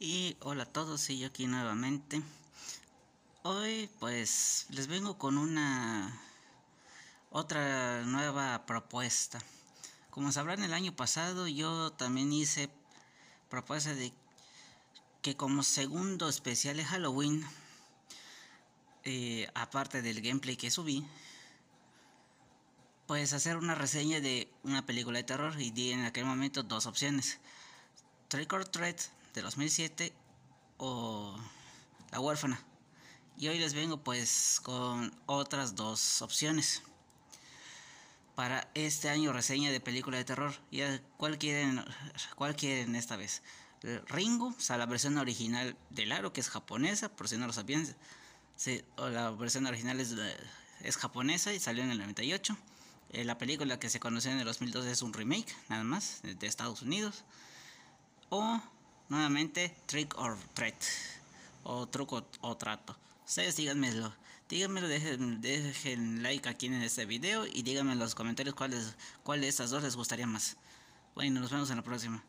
Y hola a todos, y yo aquí nuevamente. Hoy pues les vengo con una otra nueva propuesta. Como sabrán el año pasado yo también hice propuesta de que como segundo especial de Halloween, eh, aparte del gameplay que subí, pues hacer una reseña de una película de terror y di en aquel momento dos opciones. Trick or Treat de 2007 o La huérfana. Y hoy les vengo pues con otras dos opciones para este año reseña de película de terror. ¿Y cuál quieren, cuál quieren esta vez? Ringo, o sea, la versión original del aro, que es japonesa, por si no lo sabían. o la versión original es, es, japonesa y salió en el 98. Eh, la película que se conoció en el 2002 es un remake, nada más, de Estados Unidos. O Nuevamente, trick or threat. O truco o trato. Ustedes díganmelo. Díganmelo, dejen, dejen like aquí en este video y díganme en los comentarios cuáles cuál de estas dos les gustaría más. Bueno, nos vemos en la próxima.